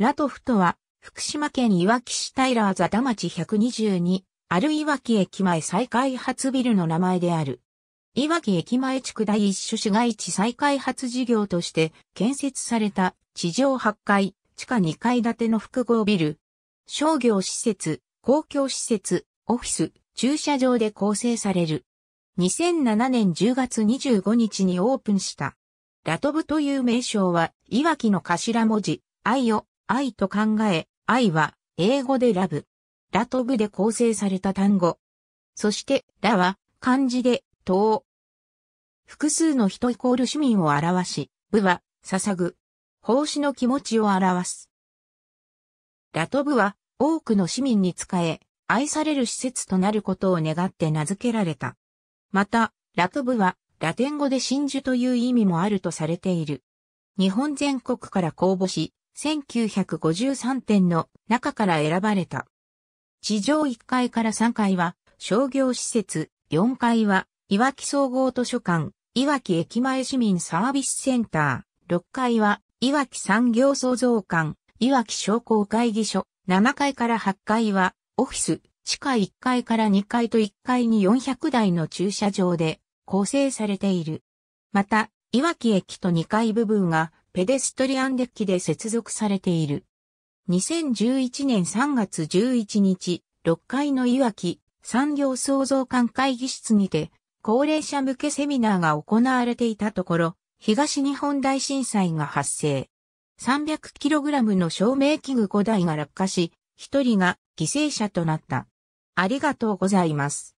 ラトフとは、福島県いわき市平ーザ田町122、あるいわき駅前再開発ビルの名前である。いわき駅前地区第一所市街地再開発事業として建設された地上8階、地下2階建ての複合ビル。商業施設、公共施設、オフィス、駐車場で構成される。2007年10月25日にオープンした。ラトブという名称は、いわきの頭文字、愛を愛と考え、愛は英語でラブ。ラとグで構成された単語。そして、ラは漢字で、党。複数の人イコール市民を表し、部は、捧ぐ。奉仕の気持ちを表す。ラとブは、多くの市民に仕え、愛される施設となることを願って名付けられた。また、ラとブは、ラテン語で真珠という意味もあるとされている。日本全国から公募し、1953点の中から選ばれた。地上1階から3階は商業施設、4階はいわき総合図書館、いわき駅前市民サービスセンター、6階はいわき産業創造館、いわき商工会議所、7階から8階はオフィス、地下1階から2階と1階に400台の駐車場で構成されている。また、いわき駅と2階部分がペデストリアンデッキで接続されている。2011年3月11日、6階のいわき産業創造館会議室にて、高齢者向けセミナーが行われていたところ、東日本大震災が発生。300kg の照明器具5台が落下し、1人が犠牲者となった。ありがとうございます。